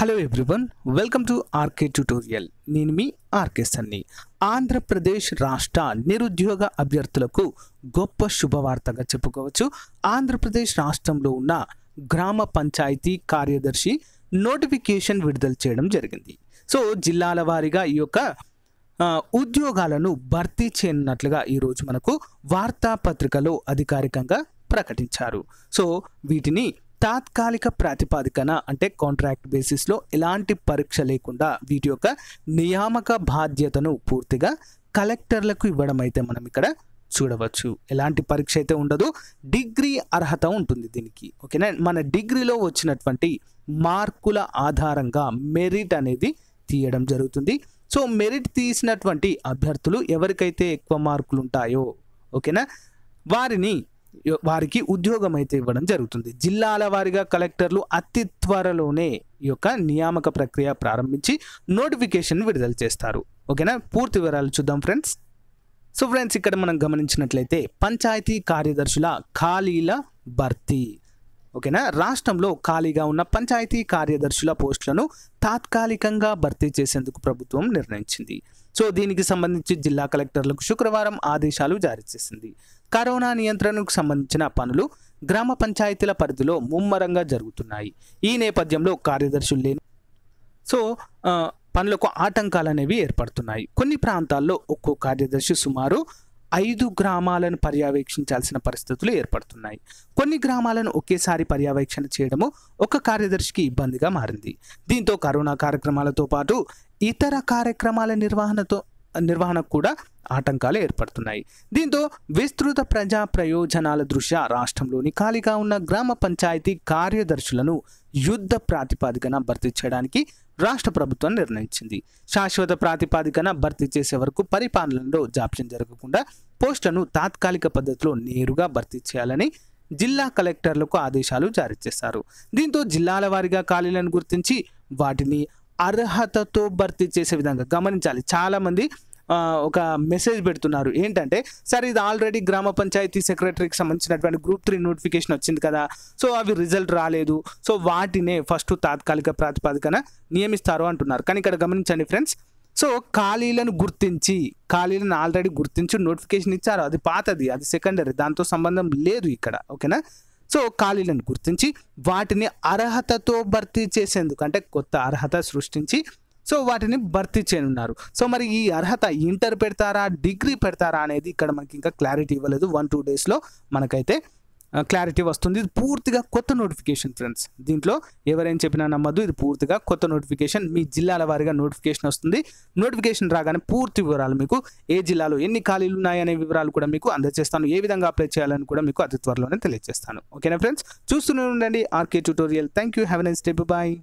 hello everyone welcome to RK tutorial నేను మీ RK సన్ని ఆంధ్రప్రదేశ్ రాష్ట్ర నిరుద్యోగ అభ్యర్థులకు గొప్ప శుభవార్తగా చెప్పుకోవచ్చు ఆంధ్రప్రదేశ్ రాష్ట్రంలో ఉన్న గ్రామ పంచాయతీ కార్యదర్శి నోటిఫికేషన్ విడుదల చేయడం జరిగింది సో జిల్లాల వారీగా ఈ యొక్క ఉద్యోగాలను భర్తీ చేయనున్నట్లుగా ఈరోజు మనకు వార్తాపత్రికలో అధికారికంగా ప్రకటించారు సో వీటిని తాత్కాలిక ప్రాతిపాదికన అంటే కాంట్రాక్ట్ బేసిస్లో ఎలాంటి పరీక్ష లేకుండా వీటి యొక్క నియామక బాధ్యతను పూర్తిగా కలెక్టర్లకు ఇవ్వడం అయితే మనం ఇక్కడ చూడవచ్చు ఎలాంటి పరీక్ష అయితే ఉండదు డిగ్రీ అర్హత ఉంటుంది దీనికి ఓకేనా మన డిగ్రీలో వచ్చినటువంటి మార్కుల ఆధారంగా మెరిట్ అనేది తీయడం జరుగుతుంది సో మెరిట్ తీసినటువంటి అభ్యర్థులు ఎవరికైతే ఎక్కువ మార్కులు ఉంటాయో ఓకేనా వారిని వారికి ఉద్యోగం అయితే ఇవ్వడం జరుగుతుంది జిల్లాల వారిగా కలెక్టర్లు అతి త్వరలోనే ఈ యొక్క నియామక ప్రక్రియ ప్రారంభించి నోటిఫికేషన్ విడుదల చేస్తారు ఓకేనా పూర్తి వివరాలు చూద్దాం ఫ్రెండ్స్ సో ఫ్రెండ్స్ ఇక్కడ మనం గమనించినట్లయితే పంచాయతీ కార్యదర్శుల ఖాళీల భర్తీ ఓకేనా రాష్ట్రంలో ఖాళీగా ఉన్న పంచాయతీ కార్యదర్శుల పోస్టులను తాత్కాలికంగా భర్తీ చేసేందుకు ప్రభుత్వం నిర్ణయించింది సో దీనికి సంబంధించి జిల్లా కలెక్టర్లకు శుక్రవారం ఆదేశాలు జారీ చేసింది కరోనా నియంత్రణకు సంబంధించిన పనులు గ్రామ పంచాయతీల పరిధిలో ముమ్మరంగా జరుగుతున్నాయి ఈ నేపథ్యంలో కార్యదర్శులు లేని సో పనులకు ఆటంకాలు అనేవి ఏర్పడుతున్నాయి కొన్ని ప్రాంతాల్లో ఒక్కో కార్యదర్శి సుమారు ఐదు గ్రామాలను పర్యవేక్షించాల్సిన పరిస్థితులు ఏర్పడుతున్నాయి కొన్ని గ్రామాలను ఒకేసారి పర్యవేక్షణ చేయడము ఒక కార్యదర్శికి ఇబ్బందిగా మారింది దీంతో కరోనా కార్యక్రమాలతో పాటు ఇతర కార్యక్రమాల నిర్వహణతో నిర్వహణకు కూడా ఆటంకాలు ఏర్పడుతున్నాయి దీంతో విస్తృత ప్రజా ప్రయోజనాల దృష్ట్యా రాష్ట్రంలోని ఖాళీగా ఉన్న గ్రామ పంచాయతీ కార్యదర్శులను యుద్ధ ప్రాతిపాదికన భర్తీ చేయడానికి రాష్ట్ర ప్రభుత్వం నిర్ణయించింది శాశ్వత ప్రాతిపాదికన భర్తీ చేసే వరకు పరిపాలనలో జాప్యం జరగకుండా పోస్టులను తాత్కాలిక పద్ధతిలో నేరుగా భర్తీ చేయాలని జిల్లా కలెక్టర్లకు ఆదేశాలు జారీ చేశారు దీంతో జిల్లాల వారిగా ఖాళీలను గుర్తించి వాటిని అర్హతతో భర్తీ చేసే విధంగా గమనించాలి చాలామంది ఒక మెసేజ్ పెడుతున్నారు ఏంటంటే సార్ ఇది ఆల్రెడీ గ్రామ పంచాయతీ సెక్రటరీకి సంబంధించినటువంటి గ్రూప్ త్రీ నోటిఫికేషన్ వచ్చింది కదా సో అవి రిజల్ట్ రాలేదు సో వాటినే ఫస్ట్ తాత్కాలిక ప్రాతిపదికన నియమిస్తారు అంటున్నారు కానీ ఇక్కడ గమనించండి ఫ్రెండ్స్ సో ఖాళీలను గుర్తించి ఖాళీలను ఆల్రెడీ గుర్తించి నోటిఫికేషన్ ఇచ్చారు అది పాతది అది సెకండరీ దాంతో సంబంధం లేదు ఇక్కడ ఓకేనా సో ఖాళీలను గుర్తించి వాటిని అర్హతతో భర్తీ చేసేందుకు అంటే కొత్త అర్హత సృష్టించి సో వాటిని భర్తీ చేయనున్నారు సో మరి ఈ అర్హత ఇంటర్ పెడతారా డిగ్రీ పెడతారా అనేది ఇక్కడ మనకి ఇంకా క్లారిటీ ఇవ్వలేదు వన్ టూ డేస్లో మనకైతే క్లారిటీ వస్తుంది ఇది పూర్తిగా కొత్త నోటిఫికేషన్ ఫ్రెండ్స్ దీంట్లో ఎవరైనా చెప్పినా నమ్మద్దు ఇది పూర్తిగా కొత్త నోటిఫికేషన్ మీ జిల్లాల వారిగా నోటిఫికేషన్ వస్తుంది నోటిఫికేషన్ రాగానే పూర్తి వివరాలు మీకు ఏ జిల్లాలో ఎన్ని ఖాళీలు ఉన్నాయనే వివరాలు కూడా మీకు అందజేస్తాను ఏ విధంగా అప్లై చేయాలని కూడా మీకు అతి త్వరలోనే తెలియజేస్తాను ఓకేనా ఫ్రెండ్స్ చూస్తూనే ఉండండి RK tutorial thank you have nice step bye